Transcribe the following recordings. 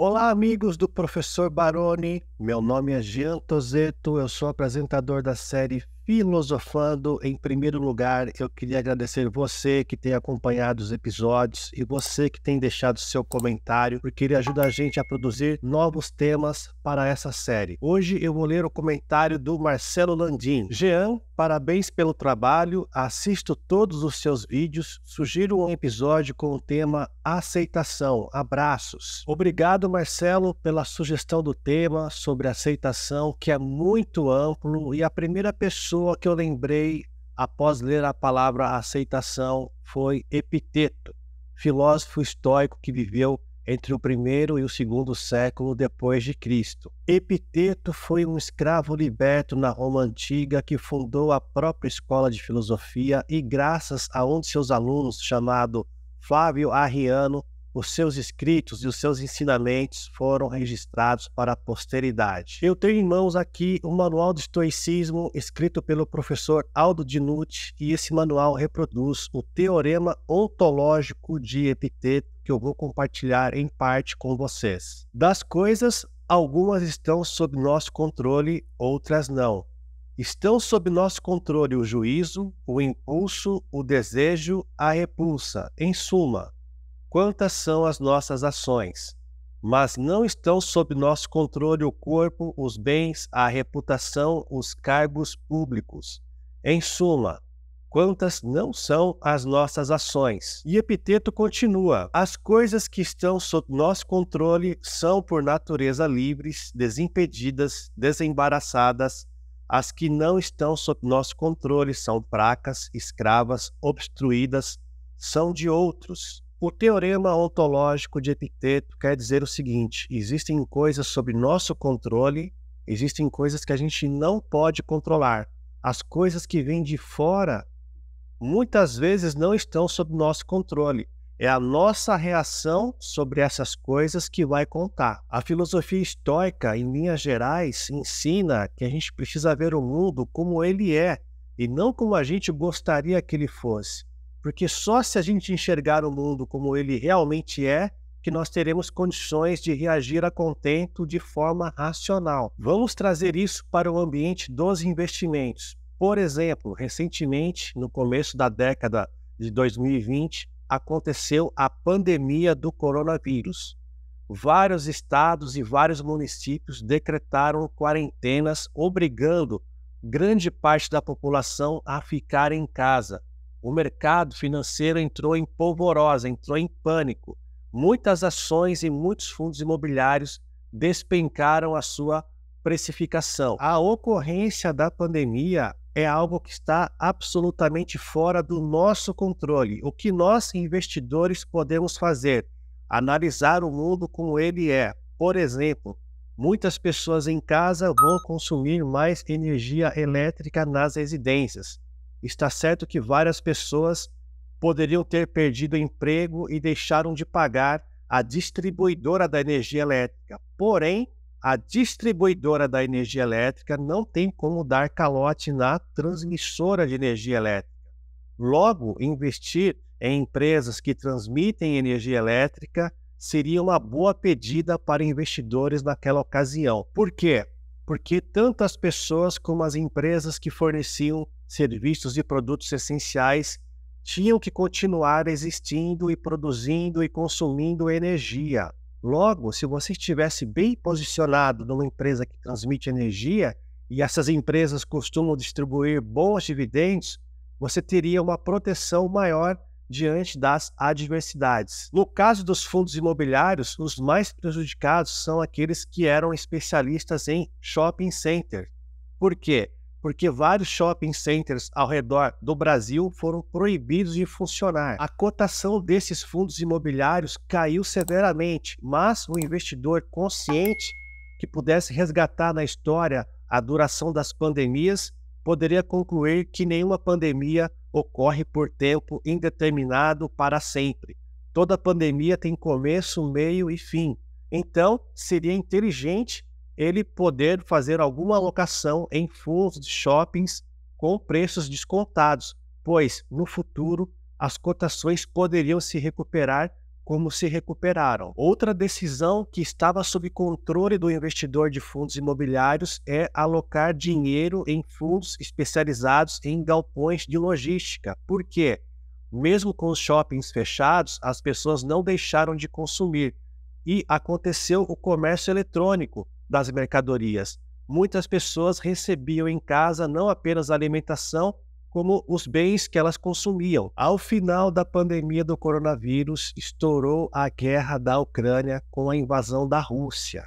Olá, amigos do professor Baroni. Meu nome é Jean Tozeto, eu sou apresentador da série Filosofando. Em primeiro lugar, eu queria agradecer você que tem acompanhado os episódios e você que tem deixado seu comentário, porque ele ajuda a gente a produzir novos temas para essa série. Hoje eu vou ler o comentário do Marcelo Landim. Jean, Parabéns pelo trabalho, assisto todos os seus vídeos, sugiro um episódio com o tema aceitação. Abraços. Obrigado, Marcelo, pela sugestão do tema sobre aceitação, que é muito amplo e a primeira pessoa que eu lembrei após ler a palavra aceitação foi Epiteto, filósofo estoico que viveu entre o primeiro e o segundo século depois de Cristo. Epiteto foi um escravo liberto na Roma antiga que fundou a própria escola de filosofia e graças a um de seus alunos chamado Flávio Arriano, os seus escritos e os seus ensinamentos foram registrados para a posteridade. Eu tenho em mãos aqui o um Manual de Estoicismo, escrito pelo professor Aldo Dinucci, e esse manual reproduz o teorema ontológico de Epiteto que eu vou compartilhar em parte com vocês. Das coisas, algumas estão sob nosso controle, outras não. Estão sob nosso controle o juízo, o impulso, o desejo, a repulsa. Em suma, quantas são as nossas ações? Mas não estão sob nosso controle o corpo, os bens, a reputação, os cargos públicos. Em suma, quantas não são as nossas ações. E Epiteto continua: as coisas que estão sob nosso controle são, por natureza, livres, desimpedidas, desembaraçadas. As que não estão sob nosso controle são fracas, escravas, obstruídas, são de outros. O teorema ontológico de Epiteto quer dizer o seguinte: existem coisas sob nosso controle, existem coisas que a gente não pode controlar. As coisas que vêm de fora muitas vezes não estão sob nosso controle. É a nossa reação sobre essas coisas que vai contar. A filosofia estoica, em linhas gerais, ensina que a gente precisa ver o mundo como ele é e não como a gente gostaria que ele fosse. Porque só se a gente enxergar o mundo como ele realmente é, que nós teremos condições de reagir a contento de forma racional. Vamos trazer isso para o ambiente dos investimentos. Por exemplo, recentemente, no começo da década de 2020, aconteceu a pandemia do coronavírus. Vários estados e vários municípios decretaram quarentenas, obrigando grande parte da população a ficar em casa. O mercado financeiro entrou em polvorosa, entrou em pânico. Muitas ações e muitos fundos imobiliários despencaram a sua precificação. A ocorrência da pandemia é algo que está absolutamente fora do nosso controle. O que nós, investidores, podemos fazer? Analisar o mundo como ele é. Por exemplo, muitas pessoas em casa vão consumir mais energia elétrica nas residências. Está certo que várias pessoas poderiam ter perdido emprego e deixaram de pagar a distribuidora da energia elétrica. Porém, a distribuidora da energia elétrica não tem como dar calote na transmissora de energia elétrica. Logo, investir em empresas que transmitem energia elétrica seria uma boa pedida para investidores naquela ocasião. Por quê? Porque tanto as pessoas como as empresas que forneciam serviços e produtos essenciais tinham que continuar existindo e produzindo e consumindo energia. Logo, se você estivesse bem posicionado numa empresa que transmite energia, e essas empresas costumam distribuir bons dividendos, você teria uma proteção maior diante das adversidades. No caso dos fundos imobiliários, os mais prejudicados são aqueles que eram especialistas em shopping center. Por quê? porque vários shopping centers ao redor do Brasil foram proibidos de funcionar. A cotação desses fundos imobiliários caiu severamente, mas o investidor consciente que pudesse resgatar na história a duração das pandemias poderia concluir que nenhuma pandemia ocorre por tempo indeterminado para sempre. Toda pandemia tem começo, meio e fim. Então, seria inteligente ele poder fazer alguma alocação em fundos de shoppings com preços descontados, pois no futuro as cotações poderiam se recuperar como se recuperaram. Outra decisão que estava sob controle do investidor de fundos imobiliários é alocar dinheiro em fundos especializados em galpões de logística. Por quê? Mesmo com os shoppings fechados, as pessoas não deixaram de consumir e aconteceu o comércio eletrônico, das mercadorias. Muitas pessoas recebiam em casa não apenas a alimentação, como os bens que elas consumiam. Ao final da pandemia do coronavírus, estourou a guerra da Ucrânia com a invasão da Rússia.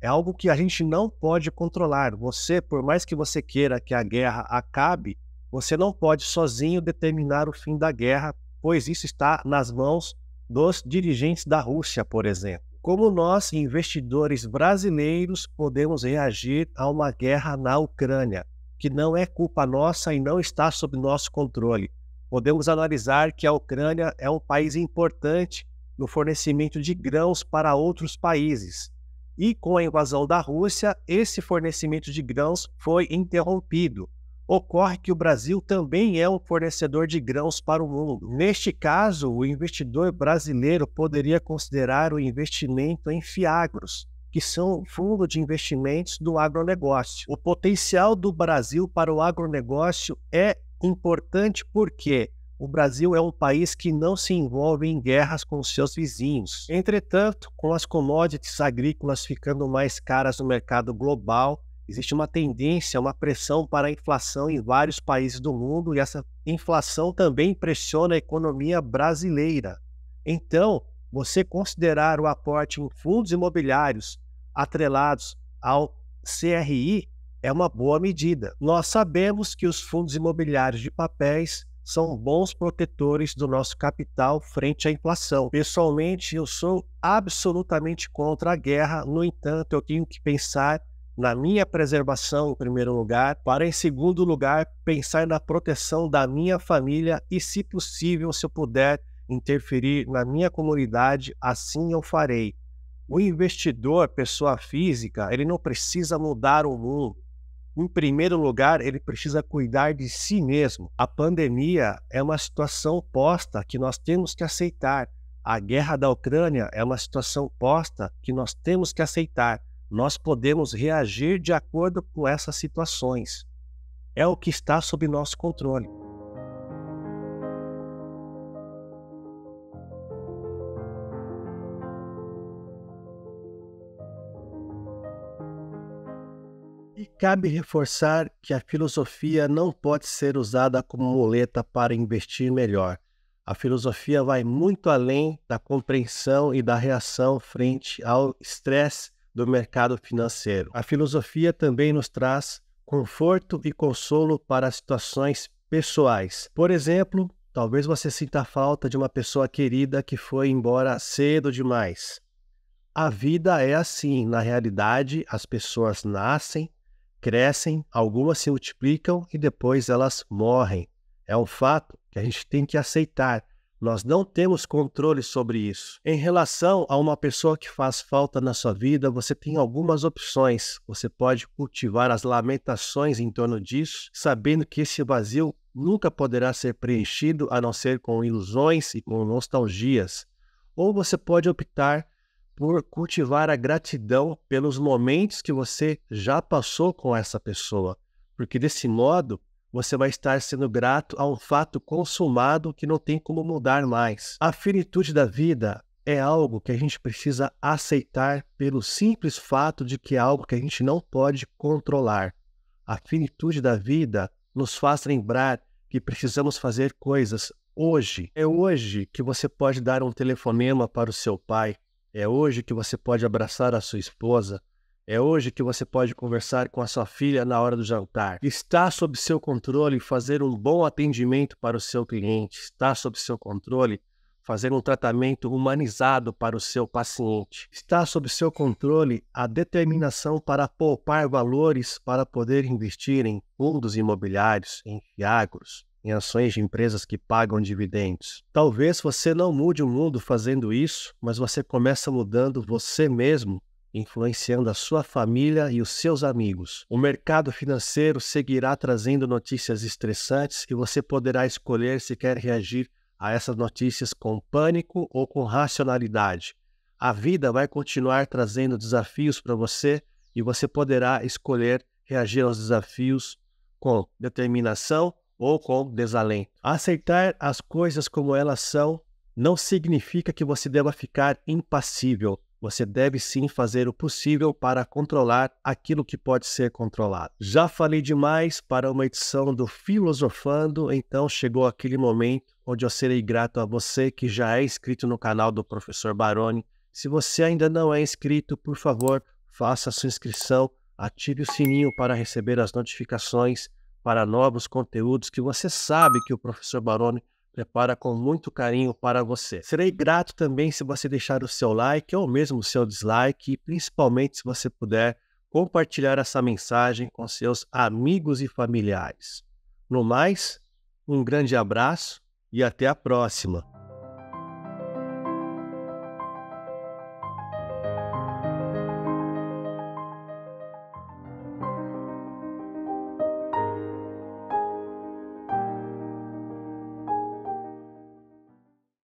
É algo que a gente não pode controlar. Você, por mais que você queira que a guerra acabe, você não pode sozinho determinar o fim da guerra, pois isso está nas mãos dos dirigentes da Rússia, por exemplo. Como nós, investidores brasileiros, podemos reagir a uma guerra na Ucrânia, que não é culpa nossa e não está sob nosso controle? Podemos analisar que a Ucrânia é um país importante no fornecimento de grãos para outros países. E com a invasão da Rússia, esse fornecimento de grãos foi interrompido. Ocorre que o Brasil também é um fornecedor de grãos para o mundo. Neste caso, o investidor brasileiro poderia considerar o investimento em Fiagros, que são fundos de investimentos do agronegócio. O potencial do Brasil para o agronegócio é importante porque o Brasil é um país que não se envolve em guerras com seus vizinhos. Entretanto, com as commodities agrícolas ficando mais caras no mercado global, Existe uma tendência, uma pressão para a inflação em vários países do mundo e essa inflação também pressiona a economia brasileira. Então, você considerar o aporte em fundos imobiliários atrelados ao CRI é uma boa medida. Nós sabemos que os fundos imobiliários de papéis são bons protetores do nosso capital frente à inflação. Pessoalmente, eu sou absolutamente contra a guerra, no entanto, eu tenho que pensar na minha preservação, em primeiro lugar, para, em segundo lugar, pensar na proteção da minha família e, se possível, se eu puder interferir na minha comunidade, assim eu farei. O investidor, pessoa física, ele não precisa mudar o mundo. Em primeiro lugar, ele precisa cuidar de si mesmo. A pandemia é uma situação posta que nós temos que aceitar. A guerra da Ucrânia é uma situação posta que nós temos que aceitar nós podemos reagir de acordo com essas situações. É o que está sob nosso controle. E cabe reforçar que a filosofia não pode ser usada como muleta para investir melhor. A filosofia vai muito além da compreensão e da reação frente ao estresse do mercado financeiro. A filosofia também nos traz conforto e consolo para situações pessoais. Por exemplo, talvez você sinta falta de uma pessoa querida que foi embora cedo demais. A vida é assim. Na realidade, as pessoas nascem, crescem, algumas se multiplicam e depois elas morrem. É um fato que a gente tem que aceitar. Nós não temos controle sobre isso. Em relação a uma pessoa que faz falta na sua vida, você tem algumas opções. Você pode cultivar as lamentações em torno disso, sabendo que esse vazio nunca poderá ser preenchido a não ser com ilusões e com nostalgias. Ou você pode optar por cultivar a gratidão pelos momentos que você já passou com essa pessoa, porque desse modo você vai estar sendo grato a um fato consumado que não tem como mudar mais. A finitude da vida é algo que a gente precisa aceitar pelo simples fato de que é algo que a gente não pode controlar. A finitude da vida nos faz lembrar que precisamos fazer coisas hoje. É hoje que você pode dar um telefonema para o seu pai. É hoje que você pode abraçar a sua esposa. É hoje que você pode conversar com a sua filha na hora do jantar. Está sob seu controle fazer um bom atendimento para o seu cliente. Está sob seu controle fazer um tratamento humanizado para o seu paciente. Está sob seu controle a determinação para poupar valores para poder investir em fundos imobiliários, em fiagros, em ações de empresas que pagam dividendos. Talvez você não mude o mundo fazendo isso, mas você começa mudando você mesmo influenciando a sua família e os seus amigos. O mercado financeiro seguirá trazendo notícias estressantes e você poderá escolher se quer reagir a essas notícias com pânico ou com racionalidade. A vida vai continuar trazendo desafios para você e você poderá escolher reagir aos desafios com determinação ou com desalento. Aceitar as coisas como elas são não significa que você deva ficar impassível você deve sim fazer o possível para controlar aquilo que pode ser controlado. Já falei demais para uma edição do Filosofando, então chegou aquele momento onde eu serei grato a você que já é inscrito no canal do Professor Baroni. Se você ainda não é inscrito, por favor, faça sua inscrição, ative o sininho para receber as notificações para novos conteúdos que você sabe que o Professor Baroni prepara com muito carinho para você. Serei grato também se você deixar o seu like ou mesmo o seu dislike, e principalmente se você puder compartilhar essa mensagem com seus amigos e familiares. No mais, um grande abraço e até a próxima!